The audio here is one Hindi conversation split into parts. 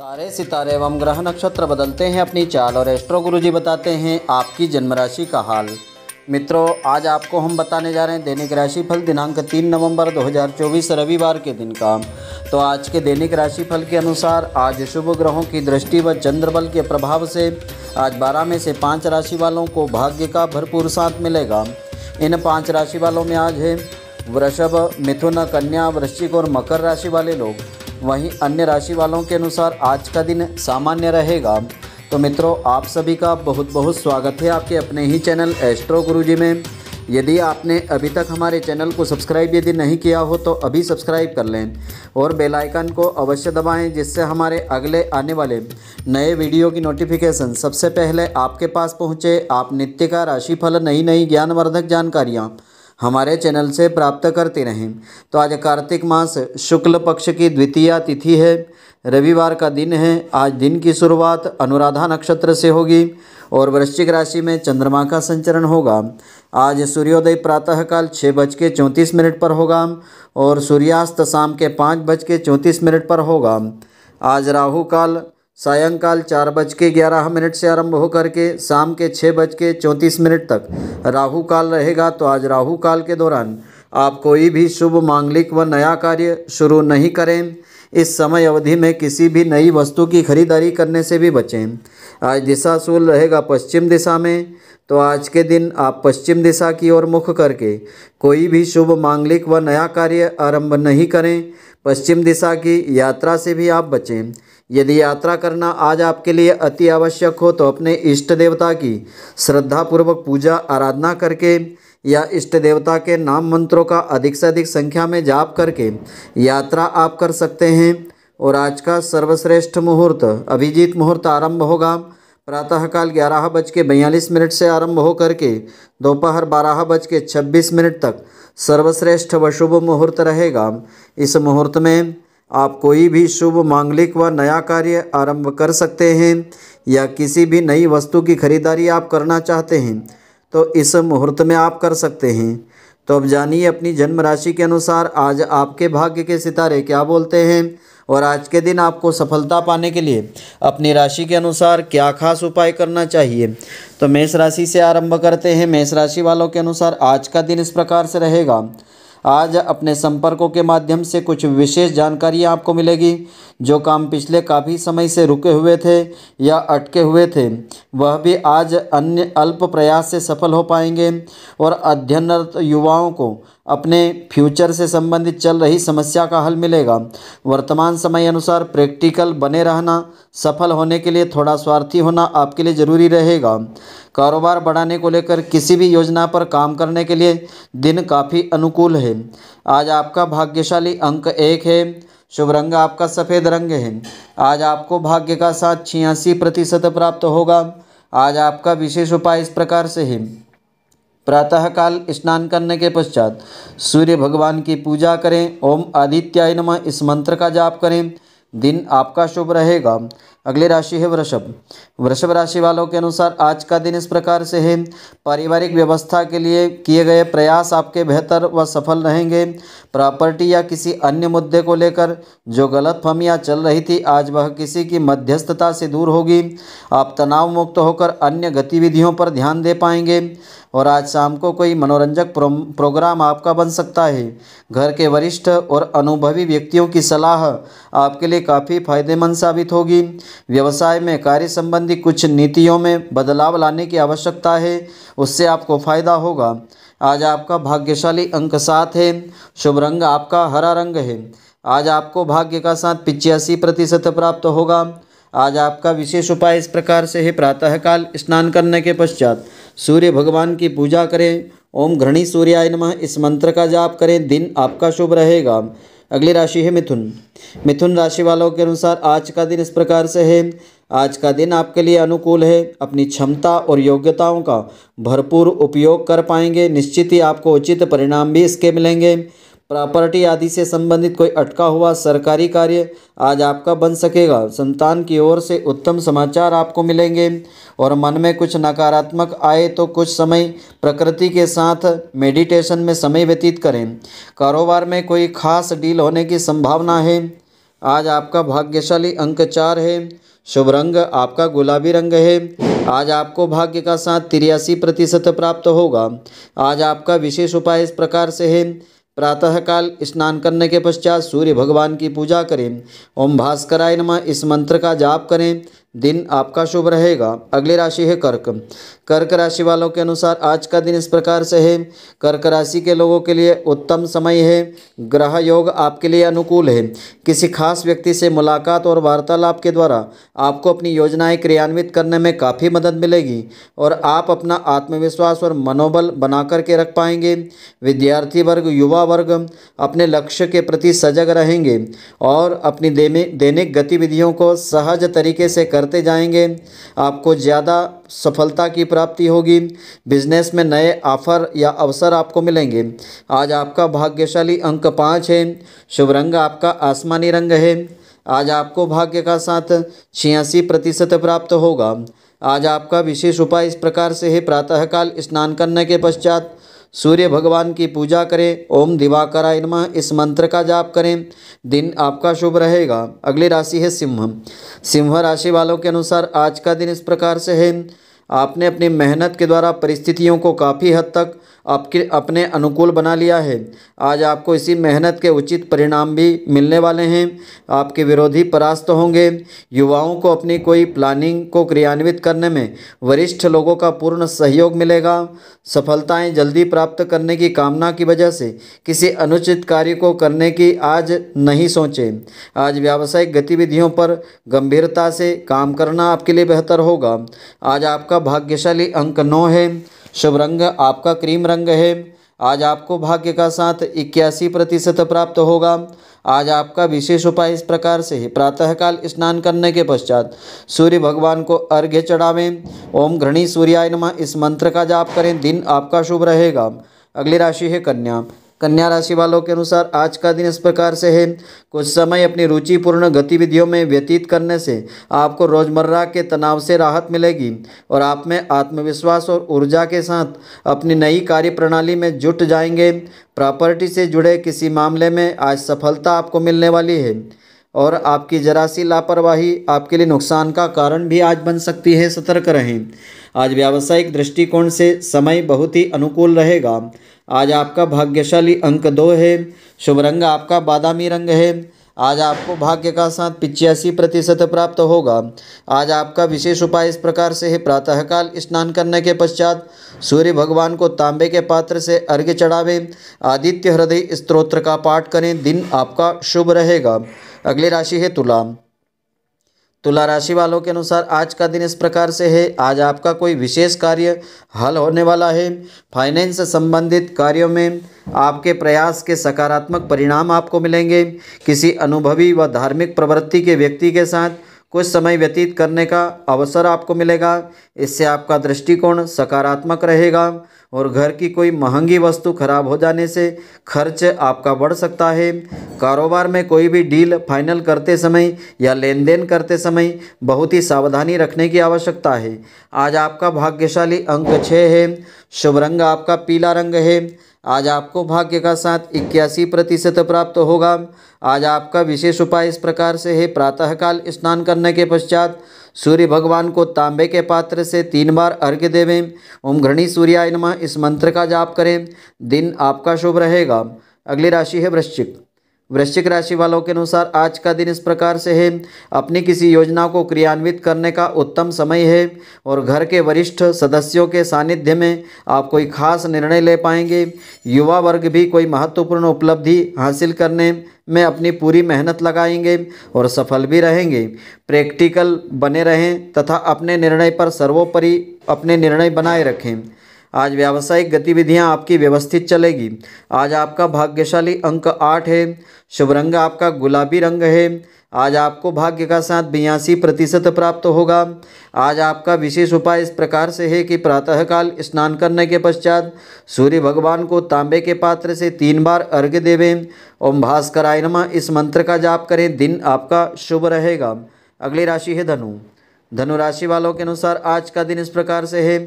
तारे सितारे एवं ग्रह नक्षत्र बदलते हैं अपनी चाल और एस्ट्रो गुरुजी बताते हैं आपकी जन्म राशि का हाल मित्रों आज आपको हम बताने जा रहे हैं दैनिक राशि फल दिनांक तीन नवंबर 2024 रविवार के दिन का तो आज के दैनिक राशि फल के अनुसार आज शुभ ग्रहों की दृष्टि व चंद्रबल के प्रभाव से आज बारह में से पाँच राशि वालों को भाग्य का भरपूर साथ मिलेगा इन पाँच राशि वालों में आज है वृषभ मिथुन कन्या वृश्चिक और मकर राशि वाले लोग वहीं अन्य राशि वालों के अनुसार आज का दिन सामान्य रहेगा तो मित्रों आप सभी का बहुत बहुत स्वागत है आपके अपने ही चैनल एस्ट्रो गुरुजी में यदि आपने अभी तक हमारे चैनल को सब्सक्राइब यदि नहीं किया हो तो अभी सब्सक्राइब कर लें और बेल आइकन को अवश्य दबाएं जिससे हमारे अगले आने वाले नए वीडियो की नोटिफिकेशन सबसे पहले आपके पास पहुंचे आप नित्य का राशिफल नई नई ज्ञानवर्धक जानकारियाँ हमारे चैनल से प्राप्त करते रहें तो आज कार्तिक मास शुक्ल पक्ष की द्वितीय तिथि है रविवार का दिन है आज दिन की शुरुआत अनुराधा नक्षत्र से होगी और वृश्चिक राशि में चंद्रमा का संचरण होगा आज सूर्योदय प्रातःकाल छः बज के चौंतीस मिनट पर होगा और सूर्यास्त शाम के पाँच बज के चौंतीस मिनट पर होगा आज राहु काल सायंकाल चार बज के ग्यारह मिनट से आरंभ होकर के शाम के छः बज के चौंतीस मिनट तक राहु काल रहेगा तो आज राहु काल के दौरान आप कोई भी शुभ मांगलिक व नया कार्य शुरू नहीं करें इस समय अवधि में किसी भी नई वस्तु की खरीदारी करने से भी बचें आज दिशा सूल रहेगा पश्चिम दिशा में तो आज के दिन आप पश्चिम दिशा की ओर मुख करके कोई भी शुभ मांगलिक व नया कार्य आरंभ नहीं करें पश्चिम दिशा की यात्रा से भी आप बचें यदि यात्रा करना आज आपके लिए अति आवश्यक हो तो अपने इष्ट देवता की श्रद्धापूर्वक पूजा आराधना करके या इष्ट देवता के नाम मंत्रों का अधिक से अधिक संख्या में जाप करके यात्रा आप कर सकते हैं और आज का सर्वश्रेष्ठ मुहूर्त अभिजीत मुहूर्त आरंभ होगा प्रातःकाल ग्यारह बज के बयालीस मिनट से आरंभ होकर के दोपहर बारह बज के छब्बीस मिनट तक सर्वश्रेष्ठ व शुभ मुहूर्त रहेगा इस मुहूर्त में आप कोई भी शुभ मांगलिक व नया कार्य आरंभ कर सकते हैं या किसी भी नई वस्तु की खरीदारी आप करना चाहते हैं तो इस मुहूर्त में आप कर सकते हैं तो अब जानिए अपनी जन्म राशि के अनुसार आज आपके भाग्य के सितारे क्या बोलते हैं और आज के दिन आपको सफलता पाने के लिए अपनी राशि के अनुसार क्या खास उपाय करना चाहिए तो मेष राशि से आरंभ करते हैं मेष राशि वालों के अनुसार आज का दिन इस प्रकार से रहेगा आज अपने संपर्कों के माध्यम से कुछ विशेष जानकारियाँ आपको मिलेगी जो काम पिछले काफ़ी समय से रुके हुए थे या अटके हुए थे वह भी आज अन्य अल्प प्रयास से सफल हो पाएंगे और अध्ययनरत युवाओं को अपने फ्यूचर से संबंधित चल रही समस्या का हल मिलेगा वर्तमान समय अनुसार प्रैक्टिकल बने रहना सफल होने के लिए थोड़ा स्वार्थी होना आपके लिए ज़रूरी रहेगा कारोबार बढ़ाने को लेकर किसी भी योजना पर काम करने के लिए दिन काफ़ी अनुकूल है आज आपका भाग्यशाली अंक एक है शुभ रंग आपका सफ़ेद रंग है आज आपको भाग्य का साथ छियासी प्रतिशत प्राप्त होगा आज आपका विशेष उपाय इस प्रकार से है प्रातःकाल स्नान करने के पश्चात सूर्य भगवान की पूजा करें ओम आदित्याय नमः इस मंत्र का जाप करें दिन आपका शुभ रहेगा अगली राशि है वृषभ वृषभ राशि वालों के अनुसार आज का दिन इस प्रकार से है पारिवारिक व्यवस्था के लिए किए गए प्रयास आपके बेहतर व सफल रहेंगे प्रॉपर्टी या किसी अन्य मुद्दे को लेकर जो गलत फहमियाँ चल रही थी आज वह किसी की मध्यस्थता से दूर होगी आप तनाव मुक्त होकर अन्य गतिविधियों पर ध्यान दे पाएंगे और आज शाम को कोई मनोरंजक प्रो, प्रोग्राम आपका बन सकता है घर के वरिष्ठ और अनुभवी व्यक्तियों की सलाह आपके लिए काफ़ी फायदेमंद साबित होगी व्यवसाय में कार्य संबंधी कुछ नीतियों में बदलाव लाने की आवश्यकता है उससे आपको फ़ायदा होगा आज आपका भाग्यशाली अंक सात है शुभ रंग आपका हरा रंग है आज आपको भाग्य का साथ पिचासी प्रतिशत प्राप्त होगा आज आपका विशेष उपाय इस प्रकार से है प्रातःकाल स्नान करने के पश्चात सूर्य भगवान की पूजा करें ओम घृणी सूर्याय नमः इस मंत्र का जाप करें दिन आपका शुभ रहेगा अगली राशि है मिथुन मिथुन राशि वालों के अनुसार आज का दिन इस प्रकार से है आज का दिन आपके लिए अनुकूल है अपनी क्षमता और योग्यताओं का भरपूर उपयोग कर पाएंगे निश्चित ही आपको उचित परिणाम भी इसके मिलेंगे प्रॉपर्टी आदि से संबंधित कोई अटका हुआ सरकारी कार्य आज आपका बन सकेगा संतान की ओर से उत्तम समाचार आपको मिलेंगे और मन में कुछ नकारात्मक आए तो कुछ समय प्रकृति के साथ मेडिटेशन में समय व्यतीत करें कारोबार में कोई खास डील होने की संभावना है आज आपका भाग्यशाली अंक चार है शुभ रंग आपका गुलाबी रंग है आज आपको भाग्य का साथ तिरासी प्रतिशत प्राप्त होगा आज आपका विशेष उपाय इस प्रकार से है प्रातःकाल स्नान करने के पश्चात सूर्य भगवान की पूजा करें ओम भास्कराय नमः इस मंत्र का जाप करें दिन आपका शुभ रहेगा अगली राशि है कर्क कर्क राशि वालों के अनुसार आज का दिन इस प्रकार से है कर्क राशि के लोगों के लिए उत्तम समय है ग्रह योग आपके लिए अनुकूल है किसी खास व्यक्ति से मुलाकात और वार्तालाप के द्वारा आपको अपनी योजनाएं क्रियान्वित करने में काफ़ी मदद मिलेगी और आप अपना आत्मविश्वास और मनोबल बना करके रख पाएंगे विद्यार्थी वर्ग युवा वर्ग अपने लक्ष्य के प्रति सजग रहेंगे और अपनी दैनिक गतिविधियों को सहज तरीके से करते जाएंगे आपको ज़्यादा सफलता की प्राप्ति होगी बिजनेस में नए ऑफर या अवसर आपको मिलेंगे आज आपका भाग्यशाली अंक पाँच है शुभ रंग आपका आसमानी रंग है आज आपको भाग्य का साथ छियासी प्रतिशत प्राप्त होगा आज आपका विशेष उपाय इस प्रकार से है प्रातःकाल स्नान करने के पश्चात सूर्य भगवान की पूजा करें ओम दिवाकराय नमः इस मंत्र का जाप करें दिन आपका शुभ रहेगा अगली राशि है सिंह सिंह राशि वालों के अनुसार आज का दिन इस प्रकार से है आपने अपनी मेहनत के द्वारा परिस्थितियों को काफ़ी हद तक आपके अपने अनुकूल बना लिया है आज आपको इसी मेहनत के उचित परिणाम भी मिलने वाले हैं आपके विरोधी परास्त होंगे युवाओं को अपनी कोई प्लानिंग को क्रियान्वित करने में वरिष्ठ लोगों का पूर्ण सहयोग मिलेगा सफलताएं जल्दी प्राप्त करने की कामना की वजह से किसी अनुचित कार्य को करने की आज नहीं सोचें आज व्यावसायिक गतिविधियों पर गंभीरता से काम करना आपके लिए बेहतर होगा आज आपका भाग्यशाली अंक नौ है शुभ रंग आपका क्रीम रंग है आज आपको भाग्य का साथ इक्यासी प्रतिशत प्राप्त होगा आज आपका विशेष उपाय इस प्रकार से है प्रातःकाल स्नान करने के पश्चात सूर्य भगवान को अर्घ्य चढ़ावें ओम घृणी सूर्याय नमः इस मंत्र का जाप करें दिन आपका शुभ रहेगा अगली राशि है कन्या कन्या राशि वालों के अनुसार आज का दिन इस प्रकार से है कुछ समय अपनी रुचिपूर्ण गतिविधियों में व्यतीत करने से आपको रोज़मर्रा के तनाव से राहत मिलेगी और आप में आत्मविश्वास और ऊर्जा के साथ अपनी नई कार्यप्रणाली में जुट जाएंगे प्रॉपर्टी से जुड़े किसी मामले में आज सफलता आपको मिलने वाली है और आपकी जरा सी लापरवाही आपके लिए नुकसान का कारण भी आज बन सकती है सतर्क रहें आज व्यावसायिक दृष्टिकोण से समय बहुत ही अनुकूल रहेगा आज आपका भाग्यशाली अंक दो है शुभ रंग आपका बादामी रंग है आज आपको भाग्य का साथ पिचासी प्रतिशत प्राप्त होगा आज आपका विशेष उपाय इस प्रकार से है प्रातःकाल स्नान करने के पश्चात सूर्य भगवान को तांबे के पात्र से अर्घ्य चढ़ावे आदित्य हृदय स्त्रोत्र का पाठ करें दिन आपका शुभ रहेगा अगली राशि है तुला तुला तो राशि वालों के अनुसार आज का दिन इस प्रकार से है आज आपका कोई विशेष कार्य हल होने वाला है फाइनेंस से संबंधित कार्यों में आपके प्रयास के सकारात्मक परिणाम आपको मिलेंगे किसी अनुभवी व धार्मिक प्रवृत्ति के व्यक्ति के साथ कुछ समय व्यतीत करने का अवसर आपको मिलेगा इससे आपका दृष्टिकोण सकारात्मक रहेगा और घर की कोई महंगी वस्तु खराब हो जाने से खर्च आपका बढ़ सकता है कारोबार में कोई भी डील फाइनल करते समय या लेन देन करते समय बहुत ही सावधानी रखने की आवश्यकता है आज आपका भाग्यशाली अंक छः है शुभ रंग आपका पीला रंग है आज आपको भाग्य का साथ इक्यासी प्रतिशत प्राप्त होगा आज आपका विशेष उपाय इस प्रकार से है प्रातःकाल स्नान करने के पश्चात सूर्य भगवान को तांबे के पात्र से तीन बार अर्घ्य देवें ओम घृणी सूर्याय नमः इस मंत्र का जाप करें दिन आपका शुभ रहेगा अगली राशि है वृश्चिक वृश्चिक राशि वालों के अनुसार आज का दिन इस प्रकार से है अपनी किसी योजना को क्रियान्वित करने का उत्तम समय है और घर के वरिष्ठ सदस्यों के सानिध्य में आप कोई खास निर्णय ले पाएंगे युवा वर्ग भी कोई महत्वपूर्ण उपलब्धि हासिल करने में अपनी पूरी मेहनत लगाएंगे और सफल भी रहेंगे प्रैक्टिकल बने रहें तथा अपने निर्णय पर सर्वोपरि अपने निर्णय बनाए रखें आज व्यावसायिक गतिविधियां आपकी व्यवस्थित चलेगी आज आपका भाग्यशाली अंक आठ है शुभ रंग आपका गुलाबी रंग है आज आपको भाग्य का साथ बयासी प्रतिशत प्राप्त होगा आज आपका विशेष उपाय इस प्रकार से है कि प्रातःकाल स्नान करने के पश्चात सूर्य भगवान को तांबे के पात्र से तीन बार अर्घ्य देवें ओम भास्कराय नमः इस मंत्र का जाप करें दिन आपका शुभ रहेगा अगली राशि है धनु धनु राशि वालों के अनुसार आज का दिन इस प्रकार से है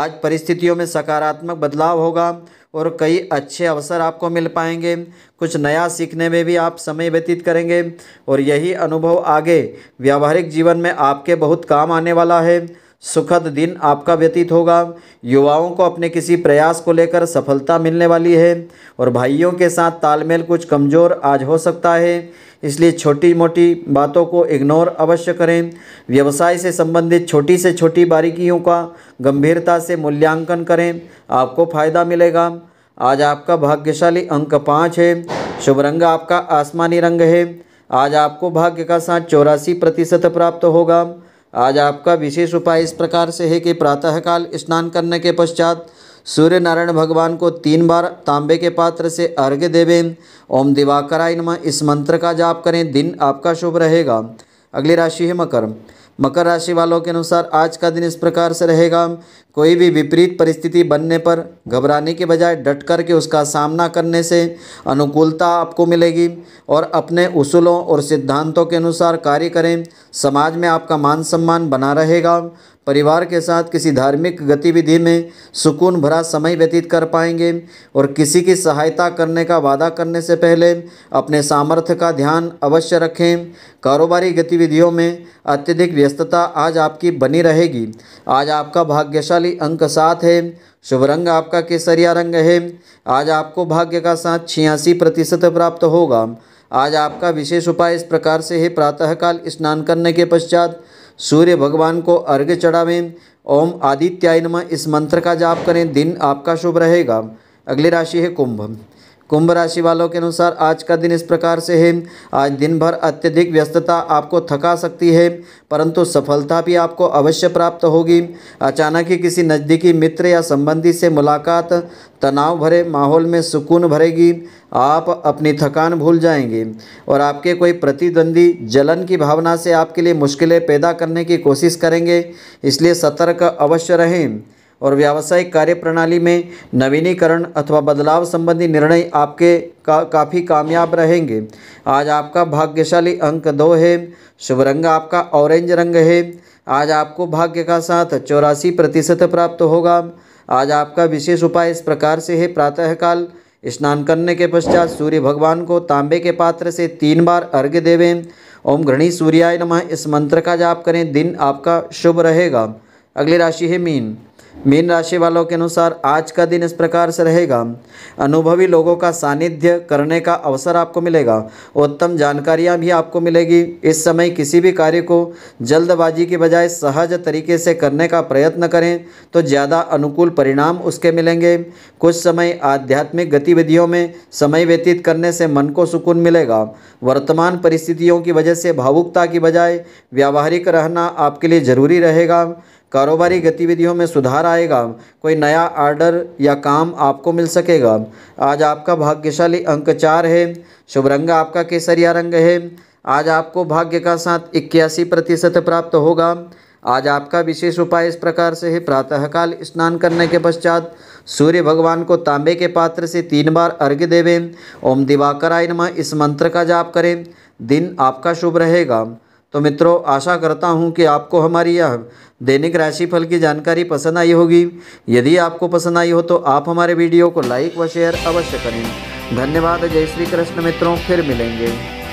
आज परिस्थितियों में सकारात्मक बदलाव होगा और कई अच्छे अवसर आपको मिल पाएंगे कुछ नया सीखने में भी आप समय व्यतीत करेंगे और यही अनुभव आगे व्यावहारिक जीवन में आपके बहुत काम आने वाला है सुखद दिन आपका व्यतीत होगा युवाओं को अपने किसी प्रयास को लेकर सफलता मिलने वाली है और भाइयों के साथ तालमेल कुछ कमज़ोर आज हो सकता है इसलिए छोटी मोटी बातों को इग्नोर अवश्य करें व्यवसाय से संबंधित छोटी से छोटी बारीकियों का गंभीरता से मूल्यांकन करें आपको फ़ायदा मिलेगा आज आपका भाग्यशाली अंक पाँच है शुभ रंग आपका आसमानी रंग है आज आपको भाग्य का साथ चौरासी प्रतिशत प्राप्त होगा आज आपका विशेष उपाय इस प्रकार से है कि प्रातःकाल स्नान करने के पश्चात सूर्य नारायण भगवान को तीन बार तांबे के पात्र से अर्घ्य देवें ओम दिवाकराय नमः इस मंत्र का जाप करें दिन आपका शुभ रहेगा अगली राशि है मकर मकर राशि वालों के अनुसार आज का दिन इस प्रकार से रहेगा कोई भी विपरीत परिस्थिति बनने पर घबराने के बजाय डट कर के उसका सामना करने से अनुकूलता आपको मिलेगी और अपने उसूलों और सिद्धांतों के अनुसार कार्य करें समाज में आपका मान सम्मान बना रहेगा परिवार के साथ किसी धार्मिक गतिविधि में सुकून भरा समय व्यतीत कर पाएंगे और किसी की सहायता करने का वादा करने से पहले अपने सामर्थ्य का ध्यान अवश्य रखें कारोबारी गतिविधियों में अत्यधिक व्यस्तता आज आपकी बनी रहेगी आज आपका भाग्यशाली अंक सात है शुभ रंग आपका केसरिया रंग है आज आपको भाग्य का साथ छियासी प्रतिशत प्राप्त होगा आज आपका विशेष उपाय इस प्रकार से है प्रातःकाल स्नान करने के पश्चात सूर्य भगवान को अर्घ्य चढ़ावें ओम आदित्याय नमः इस मंत्र का जाप करें दिन आपका शुभ रहेगा अगली राशि है कुंभ कुंभ राशि वालों के अनुसार आज का दिन इस प्रकार से है आज दिन भर अत्यधिक व्यस्तता आपको थका सकती है परंतु सफलता भी आपको अवश्य प्राप्त होगी अचानक ही किसी नज़दीकी मित्र या संबंधी से मुलाकात तनाव भरे माहौल में सुकून भरेगी आप अपनी थकान भूल जाएंगे और आपके कोई प्रतिद्वंदी जलन की भावना से आपके लिए मुश्किलें पैदा करने की कोशिश करेंगे इसलिए सतर्क अवश्य रहें और व्यावसायिक कार्यप्रणाली में नवीनीकरण अथवा बदलाव संबंधी निर्णय आपके का काफ़ी कामयाब रहेंगे आज आपका भाग्यशाली अंक दो है शुभ रंग आपका ऑरेंज रंग है आज आपको भाग्य का साथ चौरासी प्रतिशत प्राप्त होगा आज आपका विशेष उपाय इस प्रकार से है प्रातःकाल स्नान करने के पश्चात सूर्य भगवान को तांबे के पात्र से तीन बार अर्घ्य देवें ओम घृणी सूर्याय नमः इस मंत्र का जाप करें दिन आपका शुभ रहेगा अगली राशि है मीन मीन राशि वालों के अनुसार आज का दिन इस प्रकार से रहेगा अनुभवी लोगों का सानिध्य करने का अवसर आपको मिलेगा उत्तम जानकारियाँ भी आपको मिलेगी इस समय किसी भी कार्य को जल्दबाजी की बजाय सहज तरीके से करने का प्रयत्न करें तो ज़्यादा अनुकूल परिणाम उसके मिलेंगे कुछ समय आध्यात्मिक गतिविधियों में समय व्यतीत करने से मन को सुकून मिलेगा वर्तमान परिस्थितियों की वजह से भावुकता की बजाय व्यावहारिक रहना आपके लिए ज़रूरी रहेगा कारोबारी गतिविधियों में सुधार आएगा कोई नया आर्डर या काम आपको मिल सकेगा आज आपका भाग्यशाली अंक चार है शुभ रंग आपका केसरिया रंग है आज आपको भाग्य का साथ इक्यासी प्रतिशत प्राप्त होगा आज आपका विशेष उपाय इस प्रकार से है प्रातःकाल स्नान करने के पश्चात सूर्य भगवान को तांबे के पात्र से तीन बार अर्घ्य देवें ओम दिवाकराय नमः इस मंत्र का जाप करें दिन आपका शुभ रहेगा तो मित्रों आशा करता हूँ कि आपको हमारी यह दैनिक राशिफल की जानकारी पसंद आई होगी यदि आपको पसंद आई हो तो आप हमारे वीडियो को लाइक व शेयर अवश्य करें धन्यवाद जय श्री कृष्ण मित्रों फिर मिलेंगे